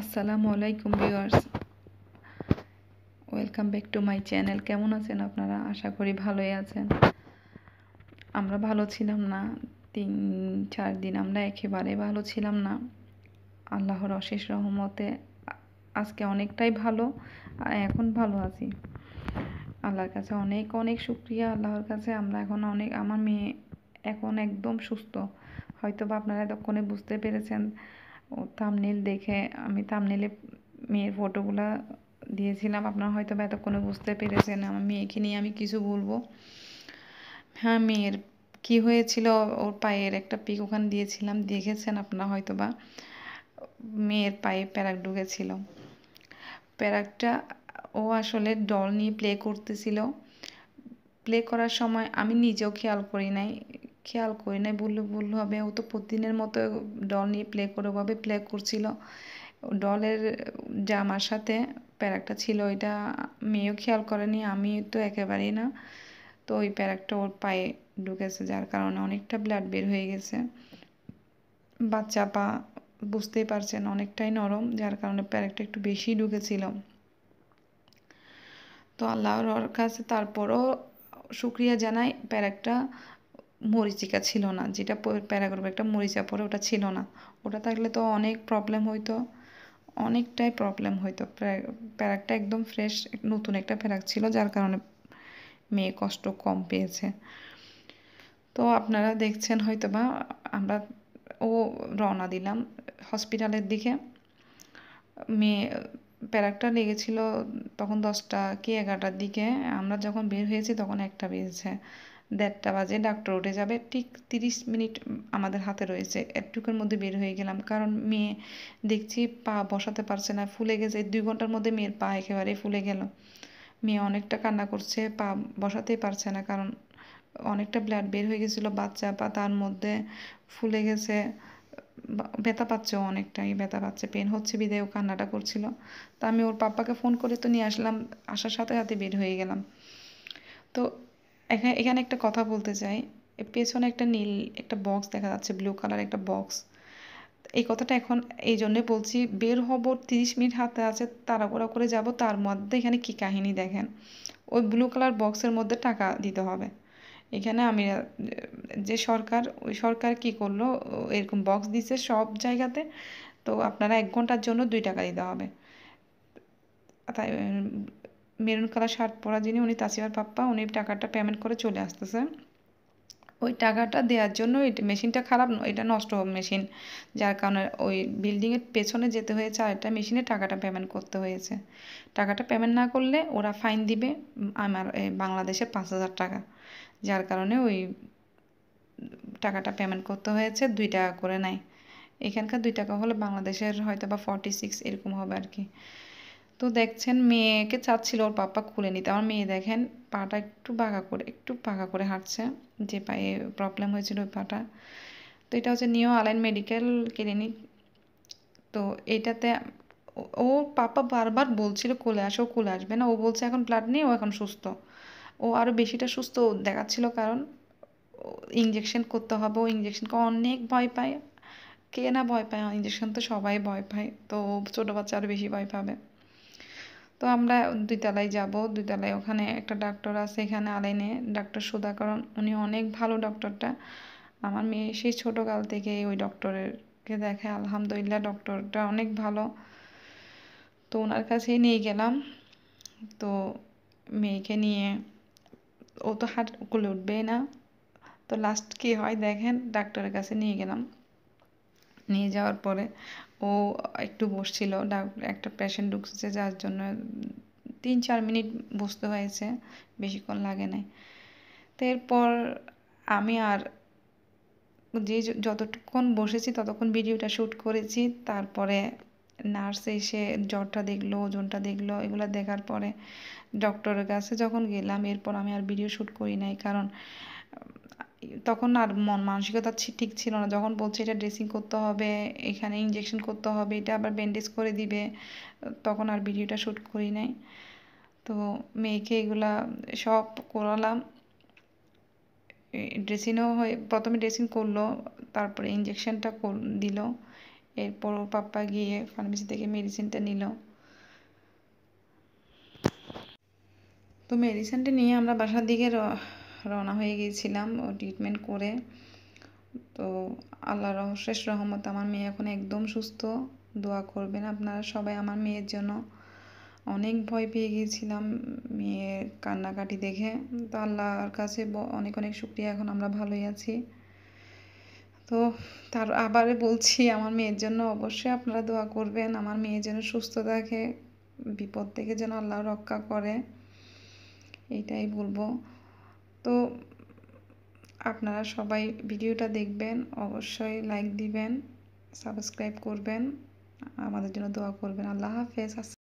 আসসালামু আলাইকুম viewers welcome back to my channel কেমন আছেন আপনারা আশা করি ভালোই আছেন আমরা ভালো ছিলাম না তিন চার দিন আমরা একেবারে ভালো ছিলাম না আল্লাহর অশেষ রহমতে আজকে অনেকটাই ভালো এখন ভালো আছি আল্লাহর কাছে অনেক অনেক শুক্রিয়া আল্লাহর কাছে আমরা এখন অনেক আমার মেয়ে এখন একদম সুস্থ হয়তো বা আপনারা এতক্ষণে বুঝতে পেরেছেন ও তামনেল দেখে আমি তামনেলে মেয়ের ফটোগুলো দিয়েছিলাম আপনারা হয়তো বা এতক্ষণে বুঝতে পেরেছেন আমার মেয়েকে নিয়ে আমি কিছু বলবো হ্যাঁ মেয়ের কি হয়েছিল ওর পায়ের একটা পিক ওখানে দিয়েছিলাম দেখেছেন আপনারা হয়তো বা মেয়ের পায়ে প্যারাক ঢুকেছিল প্যারাকটা ও আসলে ডল নিয়ে প্লে করতেছিল প্লে করার সময় আমি নিজেও খেয়াল করি নাই খেয়াল করি নাই বললো বললো হবে ও তো প্রতিদিনের মতো ডল নিয়ে প্লে করে ওভাবে প্লে করছিল ডলের জামার সাথে প্যারাকটা ছিল ওইটা মেয়েও খেয়াল করেনি আমি তো একেবারেই না তো ওই প্যারাকটা ওর পায়ে ঢুকেছে যার কারণে অনেকটা ব্লাড বের হয়ে গেছে বাচ্চা পা বুঝতেই পারছেন অনেকটাই নরম যার কারণে প্যারেকটা একটু বেশি ঢুকেছিল তো আল্লাহর কাছে তারপরও শুক্রিয়া জানাই প্যারেকটা মরিচিকা ছিল না যেটা প্যারাগ্রাফে একটা মরিচা পরে ওটা ছিল না ওটা থাকলে তো অনেক প্রবলেম হইতো অনেকটাই প্রবলেম হইতো প্যারাকটা একদম ফ্রেশ নতুন একটা প্যারাক ছিল যার কারণে মেয়ে কষ্ট কম পেয়েছে তো আপনারা দেখছেন হয়তো বা আমরা ও রওনা দিলাম হসপিটালের দিকে মেয়ে প্যারাকটা লেগেছিল তখন দশটা কি এগারোটার দিকে আমরা যখন বের হয়েছি তখন একটা বেজেছে দেড়টা বাজে ডাক্তার উঠে যাবে ঠিক তিরিশ মিনিট আমাদের হাতে রয়েছে এটুকুর মধ্যে বের হয়ে গেলাম কারণ মেয়ে দেখছি পা বসাতে পারছে না ফুলে গেছে দুই ঘন্টার মধ্যে মেয়ের পা একেবারে ফুলে গেল মেয়ে অনেকটা কান্না করছে পা বসাতেই পারছে না কারণ অনেকটা ব্লাড বের হয়ে গেছিলো বাচ্চা পা তার মধ্যে ফুলে গেছে ব্যথা পাচ্ছে অনেকটাই ব্যথা পাচ্ছে পেন হচ্ছে বিদায় ও কান্নাটা করছিল তা আমি ওর পাপ্পাকে ফোন করে তো নিয়ে আসলাম আসার সাথে সাথে বের হয়ে গেলাম তো এখানে এখানে একটা কথা বলতে চাই পেছনে একটা নীল একটা বক্স দেখা যাচ্ছে ব্লু কালার একটা বক্স এই কথাটা এখন এই জন্যে বলছি বের হব তিরিশ মিনিট হাতে আছে তাড়াগুড়া করে যাব তার মধ্যে এখানে কি কাহিনী দেখেন ওই ব্লু কালার বক্সের মধ্যে টাকা দিতে হবে এখানে আমি যে সরকার ওই সরকার কি করলো এরকম বক্স দিছে সব জায়গাতে তো আপনারা এক ঘন্টার জন্য দুই টাকা দিতে হবে তাই মেরুন কালার শার্ট পরা যিনি উনি তাসিমার পাপ্পা উনি টাকাটা পেমেন্ট করে চলে আসতেছে ওই টাকাটা দেওয়ার জন্য এটা মেশিনটা খারাপ নয় এটা নষ্ট মেশিন যার কারণে ওই বিল্ডিংয়ের পেছনে যেতে হয়েছে আর একটা মেশিনে টাকাটা পেমেন্ট করতে হয়েছে টাকাটা পেমেন্ট না করলে ওরা ফাইন দিবে আমার বাংলাদেশের পাঁচ হাজার টাকা যার কারণে ওই টাকাটা পেমেন্ট করতে হয়েছে দুই টাকা করে নেয় এখানকার দুই টাকা হলে বাংলাদেশের হয়তো বা ফর্টি সিক্স এরকম হবে আর কি তো দেখছেন মেয়েকে চাচ্ছিল ওর পাপ্পা খুলে নিতে আমার মেয়ে দেখেন পাটা একটু বাঁকা করে একটু বাঁকা করে হাঁটছে যে পায়ে প্রবলেম হয়েছিল ওই পাটা তো এটা হচ্ছে নিউ আলাইন মেডিকেল ক্লিনিক তো এটাতে ও পাপা বারবার বলছিল কোলে আসো কোলে আসবে না ও বলছে এখন ব্লাড নেই ও এখন সুস্থ ও আরও বেশিটা সুস্থ দেখাচ্ছিল কারণ ইঞ্জেকশন করতে হবে ও ইঞ্জেকশনকে অনেক ভয় পায় কে না ভয় পায় ইঞ্জেকশন তো সবাই ভয় পায় তো ছোটো বাচ্চা আরও বেশি ভয় পাবে তো আমরা দুইতলায় যাব দুইতলায় ওখানে একটা ডাক্তার আছে এখানে আলাইনে ডাক্তার সুধাকরণ উনি অনেক ভালো ডক্টরটা আমার মেয়ে সেই ছোটোকাল থেকে ওই ডক্টরেরকে দেখে আলহামদুলিল্লাহ ডক্টরটা অনেক ভালো তো ওনার কাছেই নিয়ে গেলাম তো মেয়েকে নিয়ে ও তো হাট কুলে উঠবেই না তো লাস্ট কী হয় দেখেন ডাক্তারের কাছে নিয়ে গেলাম নিয়ে যাওয়ার পরে ও একটু বসছিল একটা পেশেন্ট ঢুকছে যার জন্য তিন চার মিনিট বসতে হয়েছে বেশিক্ষণ লাগে নাই তো এরপর আমি আর যে যতক্ষণ বসেছি ততক্ষণ ভিডিওটা শ্যুট করেছি তারপরে নার্স এসে জ্বরটা দেখলো ওজনটা দেখলো এগুলো দেখার পরে ডক্টরের কাছে যখন গেলাম এরপর আমি আর ভিডিও শ্যুট করি নাই কারণ তখন আর মন মানসিকতা ঠিক ছিল না যখন বলছে এটা ড্রেসিং করতে হবে এখানে ইঞ্জেকশন করতে হবে এটা আবার ব্যান্ডেজ করে দিবে তখন আর ভিডিওটা শ্যুট করি নাই তো মেয়েকে এগুলা সব করালাম ড্রেসিংও হয়ে প্রথমে ড্রেসিং করলো তারপরে ইঞ্জেকশনটা দিল এরপর ওর পাপ্পা গিয়ে ফার্মেসি থেকে মেডিসিনটা নিল তো মেডিসিনটা নিয়ে আমরা বাসার দিকে রওনা হয়ে গিয়েছিলাম ও ট্রিটমেন্ট করে তো আল্লাহ শেষ রহমত আমার মেয়ে এখন একদম সুস্থ দোয়া করবেন আপনারা সবাই আমার মেয়ের জন্য অনেক ভয় পেয়ে গিয়েছিলাম মেয়ের কান্নাকাটি দেখে তো আল্লাহর কাছে অনেক অনেক শুক্রিয়া এখন আমরা ভালোই আছি তো তার আবার বলছি আমার মেয়ের জন্য অবশ্যই আপনারা দোয়া করবেন আমার মেয়ে যেন সুস্থ থাকে বিপদ থেকে যেন আল্লাহ রক্ষা করে এটাই বলবো তো আপনারা সবাই ভিডিওটা দেখবেন অবশ্যই লাইক দিবেন সাবস্ক্রাইব করবেন আমাদের জন্য দোয়া করবেন আল্লাহ হাফেজ